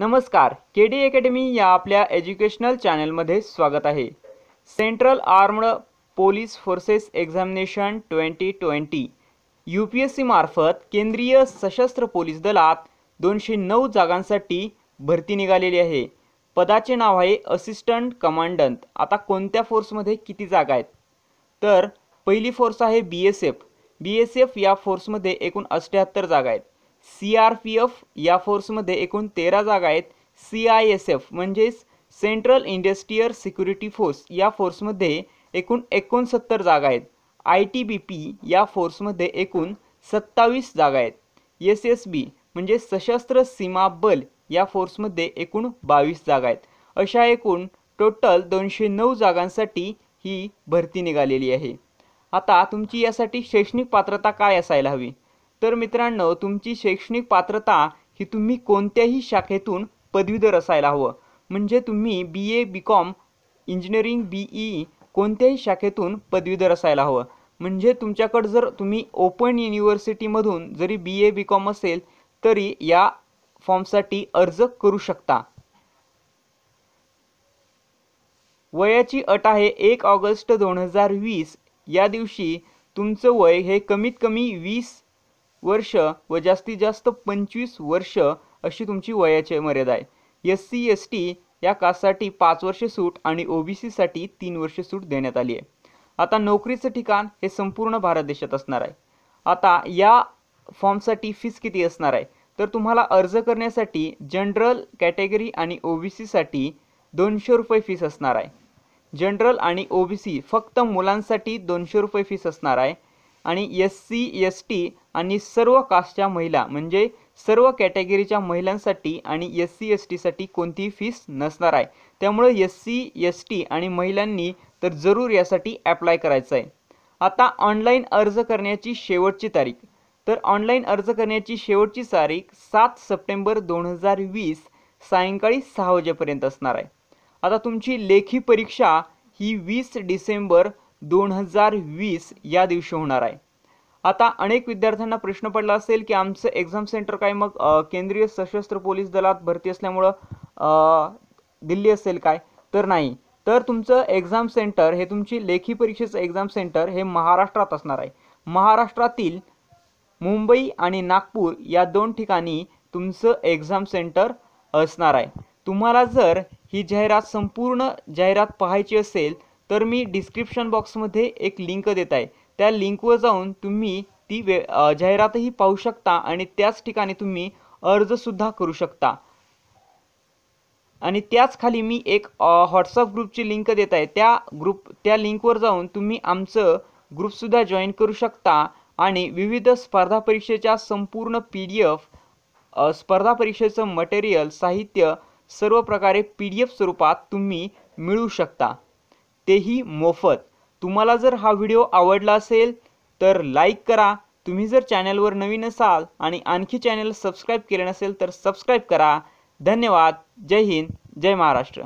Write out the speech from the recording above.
नमस्कार के D academy या आपल्या एज्युकेशनल चॅनलमध्ये स्वागत आहे central armed police forces examination twenty twenty U P S सीमार्फत केंद्रीय सशस्त्र पोलीस दलात दोनशे नऊ जागांसाठी भरती निघालेली आहे पदाचे नाव आहे असिस्टंट कमांडंट आता कोणत्या फोर्समध्ये किती जागा आहेत तर पहिली फोर्स आहे B S F B S F या फोर्समध्ये एकूण अष्ट्याहत्तर जागा आहेत सी आर पी एफ या फोर्समध्ये एकूण तेरा जागा आहेत सी आय एस एफ म्हणजेच सेंट्रल इंडस्ट्रीयल सिक्युरिटी फोर्स या फोर्समध्ये एकूण एकोणसत्तर जागा आहेत आय टी बी पी या फोर्समध्ये एकूण सत्तावीस जागा आहेत एस एस बी म्हणजे सशस्त्र सीमा बल या फोर्समध्ये एकूण बावीस जागा आहेत अशा एकूण टोटल दोनशे नऊ जागांसाठी ही भरती निघालेली आहे आता तुमची यासाठी शैक्षणिक पात्रता काय असायला हवी तर मित्रांनो तुमची शैक्षणिक पात्रता ही तुम्ही कोणत्याही शाखेतून पदवीधर असायला हवं म्हणजे तुम्ही B A B com engineering B E कोणत्याही शाखेतून पदवीधर असायला हवं म्हणजे तुमच्याकडं जर तुम्ही ओपन युनिव्हर्सिटीमधून जरी बी ए बी कॉम असेल तरी या फॉर्मसाठी अर्ज करू शकता वयाची अट आहे एक ऑगस्ट दोन हजार वीस या दिवशी तुमचं वय हे कमीत कमी वीस वर्ष व जास्तीत जास्त पंचवीस वर्ष अशी तुमची वयाची मर्यादा आहे एस सी एस टी या कास्टसाठी पाच वर्षे सूट आणि ओ बी सीसाठी तीन वर्षे सूट देण्यात आली आहे आता नोकरीचं ठिकाण हे संपूर्ण भारत देशात असणार आहे आता या फॉर्मसाठी फीस किती असणार आहे तर तुम्हाला अर्ज करण्यासाठी जनरल कॅटेगरी आणि ओ बी सीसाठी दोनशे रुपये फीस असणार आहे जनरल आणि ओ बी सी फक्त मुलांसाठी दोनशे रुपये फीस असणार आहे आणि एस सी एस टी आणि सर्व कास्टच्या महिला म्हणजे सर्व कॅटेगरीच्या महिलांसाठी आणि एस सी एस टीसाठी कोणतीही फीस नसणार आहे त्यामुळे एस सी एस टी आणि महिलांनी तर जरूर यासाठी ॲप्लाय करायचं आहे आता ऑनलाईन अर्ज करण्याची शेवटची तारीख तर ऑनलाईन अर्ज करण्याची शेवटची तारीख सात सप्टेंबर दोन हजार वीस सायंकाळी सहा वाजेपर्यंत असणार आहे आता तुमची लेखी परीक्षा ही वीस डिसेंबर दोन हजार वीस या दिवशी होणार आहे आता अनेक विद्यार्थ्यांना प्रश्न पडला असेल की आमचं एक्झाम सेंटर काय मग केंद्रीय सशस्त्र पोलीस दलात भरती असल्यामुळं दिल्ली असेल काय तर नाही तर तुमचं एक्झाम सेंटर हे तुमची लेखी परीक्षेचं एक्झाम सेंटर हे महाराष्ट्रात असणार आहे महाराष्ट्रातील मुंबई आणि नागपूर या दोन ठिकाणी तुमचं एक्झाम सेंटर असणार आहे तुम्हाला जर ही जाहिरात संपूर्ण जाहिरात पाहायची असेल तर मी डिस्क्रिप्शन बॉक्समध्ये एक लिंक देत आहे त्या लिंकवर जाऊन तुम्ही ती वे जाहिरातही पाहू शकता आणि त्याच ठिकाणी तुम्ही अर्जसुद्धा करू शकता आणि त्याच खाली मी एक व्हॉट्सअप ग्रुपची लिंक देत आहे त्या ग्रुप त्या लिंकवर जाऊन तुम्ही आमचं ग्रुपसुद्धा जॉईन करू शकता आणि विविध स्पर्धा परीक्षेच्या संपूर्ण पी डी एफ स्पर्धा परीक्षेचं मटेरियल साहित्य सर्व प्रकारे पी डी एफ स्वरूपात तुम्ही मिळू शकता तेही मोफत तुम्हाला जर हा व्हिडिओ आवडला असेल तर लाईक करा तुम्ही जर चॅनलवर नवीन असाल आणि आणखी चॅनल सबस्क्राईब केले नसेल तर सबस्क्राईब करा धन्यवाद जय हिंद जय महाराष्ट्र